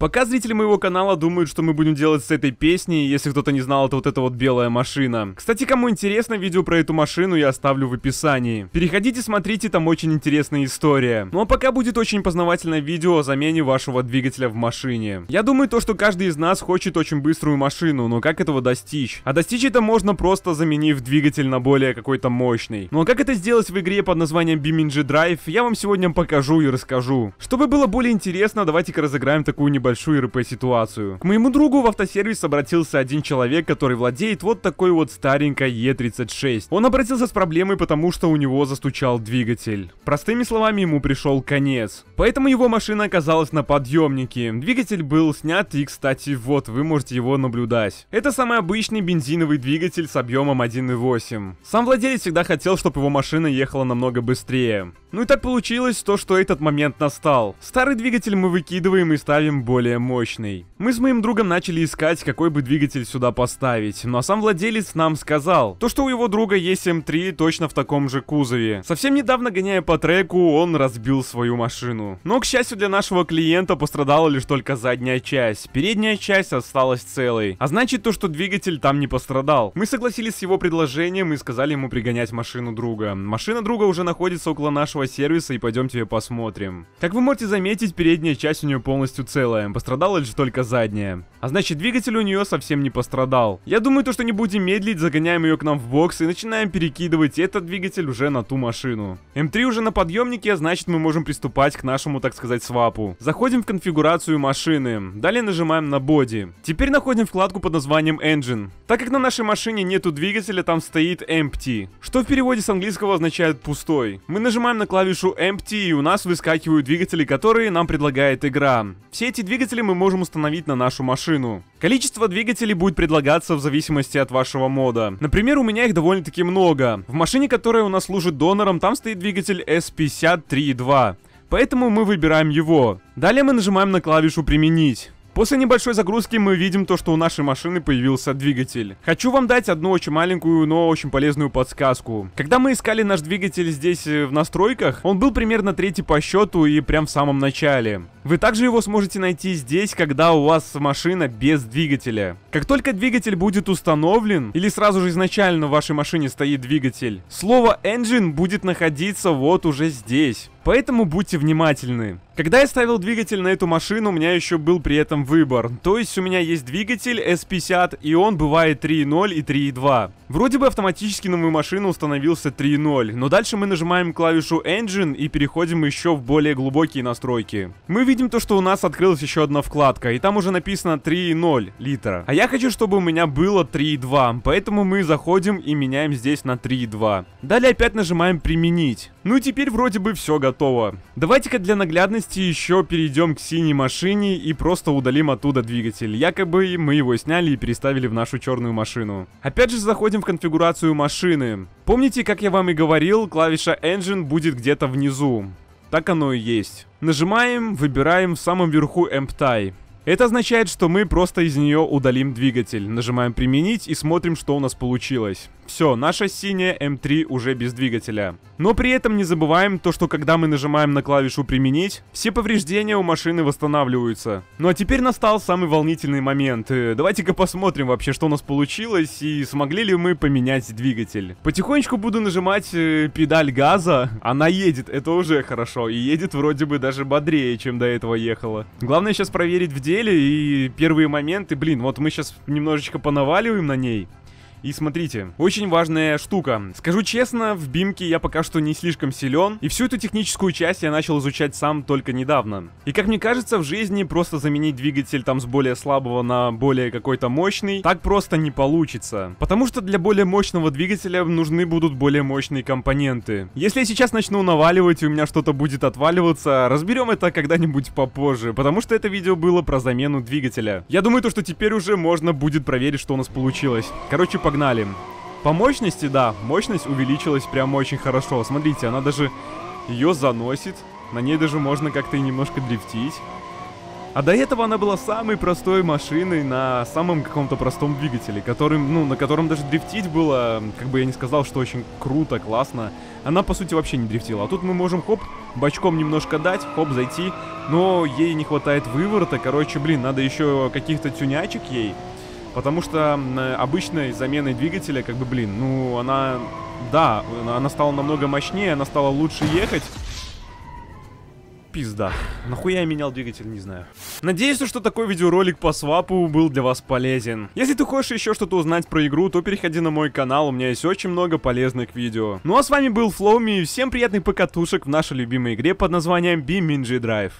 Пока зрители моего канала думают, что мы будем делать с этой песней, если кто-то не знал, это вот эта вот белая машина. Кстати, кому интересно, видео про эту машину я оставлю в описании. Переходите, смотрите, там очень интересная история. Ну а пока будет очень познавательное видео о замене вашего двигателя в машине. Я думаю то, что каждый из нас хочет очень быструю машину, но как этого достичь? А достичь это можно просто заменив двигатель на более какой-то мощный. Ну а как это сделать в игре под названием BeamNG Drive, я вам сегодня покажу и расскажу. Чтобы было более интересно, давайте-ка разыграем такую небольшую большую РП-ситуацию. К моему другу в автосервис обратился один человек, который владеет вот такой вот старенькой Е36. Он обратился с проблемой, потому что у него застучал двигатель. Простыми словами, ему пришел конец. Поэтому его машина оказалась на подъемнике. Двигатель был снят, и, кстати, вот, вы можете его наблюдать. Это самый обычный бензиновый двигатель с объемом 1.8. Сам владелец всегда хотел, чтобы его машина ехала намного быстрее. Ну и так получилось то, что этот момент настал. Старый двигатель мы выкидываем и ставим более более мощный. Мы с моим другом начали искать, какой бы двигатель сюда поставить, но сам владелец нам сказал, то что у его друга есть М3 эм точно в таком же кузове. Совсем недавно, гоняя по треку, он разбил свою машину. Но, к счастью для нашего клиента, пострадала лишь только задняя часть, передняя часть осталась целой. А значит то, что двигатель там не пострадал. Мы согласились с его предложением и сказали ему пригонять машину друга. Машина друга уже находится около нашего сервиса и пойдем тебе посмотрим. Как вы можете заметить, передняя часть у нее полностью целая. Пострадала лишь только задняя. А значит, двигатель у нее совсем не пострадал. Я думаю, то, что не будем медлить, загоняем ее к нам в бокс и начинаем перекидывать этот двигатель уже на ту машину. М3 уже на подъемнике, значит, мы можем приступать к нашему, так сказать, свапу. Заходим в конфигурацию машины. Далее нажимаем на боди. Теперь находим вкладку под названием Engine. Так как на нашей машине нету двигателя, там стоит Empty, что в переводе с английского означает пустой. Мы нажимаем на клавишу Empty и у нас выскакивают двигатели, которые нам предлагает игра. Все эти двигатели двигатели мы можем установить на нашу машину. Количество двигателей будет предлагаться в зависимости от вашего мода. Например, у меня их довольно-таки много. В машине, которая у нас служит донором, там стоит двигатель s 532 Поэтому мы выбираем его. Далее мы нажимаем на клавишу «Применить». После небольшой загрузки мы видим то, что у нашей машины появился двигатель. Хочу вам дать одну очень маленькую, но очень полезную подсказку. Когда мы искали наш двигатель здесь э, в настройках, он был примерно третий по счету и прям в самом начале. Вы также его сможете найти здесь, когда у вас машина без двигателя. Как только двигатель будет установлен, или сразу же изначально в вашей машине стоит двигатель, слово engine будет находиться вот уже здесь. Поэтому будьте внимательны. Когда я ставил двигатель на эту машину, у меня еще был при этом выбор. То есть у меня есть двигатель S50, и он бывает 3.0 и 3.2. Вроде бы автоматически на мою машину установился 3.0, но дальше мы нажимаем клавишу Engine и переходим еще в более глубокие настройки. Мы видим то, что у нас открылась еще одна вкладка, и там уже написано 3.0 литра. А я хочу, чтобы у меня было 3.2, поэтому мы заходим и меняем здесь на 3.2. Далее опять нажимаем применить. Ну и теперь вроде бы все готово. Давайте-ка для наглядности еще перейдем к синей машине и просто удалим оттуда двигатель. Якобы мы его сняли и переставили в нашу черную машину. Опять же заходим в конфигурацию машины. Помните, как я вам и говорил, клавиша Engine будет где-то внизу. Так оно и есть. Нажимаем, выбираем в самом верху MPTI. Это означает, что мы просто из нее удалим двигатель. Нажимаем применить и смотрим, что у нас получилось. Все, наша синяя М3 уже без двигателя. Но при этом не забываем то, что когда мы нажимаем на клавишу применить, все повреждения у машины восстанавливаются. Ну а теперь настал самый волнительный момент. Э, давайте-ка посмотрим вообще, что у нас получилось и смогли ли мы поменять двигатель. Потихонечку буду нажимать э, педаль газа. Она едет, это уже хорошо. И едет вроде бы даже бодрее, чем до этого ехала. Главное сейчас проверить в деле, и первые моменты, блин, вот мы сейчас немножечко понаваливаем на ней, и смотрите, очень важная штука. Скажу честно, в бимке я пока что не слишком силен, и всю эту техническую часть я начал изучать сам только недавно. И как мне кажется, в жизни просто заменить двигатель там с более слабого на более какой-то мощный, так просто не получится. Потому что для более мощного двигателя нужны будут более мощные компоненты. Если я сейчас начну наваливать и у меня что-то будет отваливаться, разберем это когда-нибудь попозже, потому что это видео было про замену двигателя. Я думаю, то, что теперь уже можно будет проверить, что у нас получилось. Короче, по погнали. По мощности, да, мощность увеличилась прям очень хорошо. Смотрите, она даже ее заносит. На ней даже можно как-то и немножко дрифтить. А до этого она была самой простой машиной на самом каком-то простом двигателе, которым, ну, на котором даже дрифтить было, как бы я не сказал, что очень круто, классно. Она, по сути, вообще не дрифтила. А тут мы можем, хоп, бочком немножко дать, хоп, зайти, но ей не хватает выворота. Короче, блин, надо еще каких-то тюнячек ей. Потому что э, обычной заменой двигателя, как бы, блин, ну, она... Да, она стала намного мощнее, она стала лучше ехать. Пизда. Нахуя я менял двигатель, не знаю. Надеюсь, что такой видеоролик по свапу был для вас полезен. Если ты хочешь еще что-то узнать про игру, то переходи на мой канал, у меня есть очень много полезных видео. Ну а с вами был Флоуми, всем приятных покатушек в нашей любимой игре под названием Biminji Drive.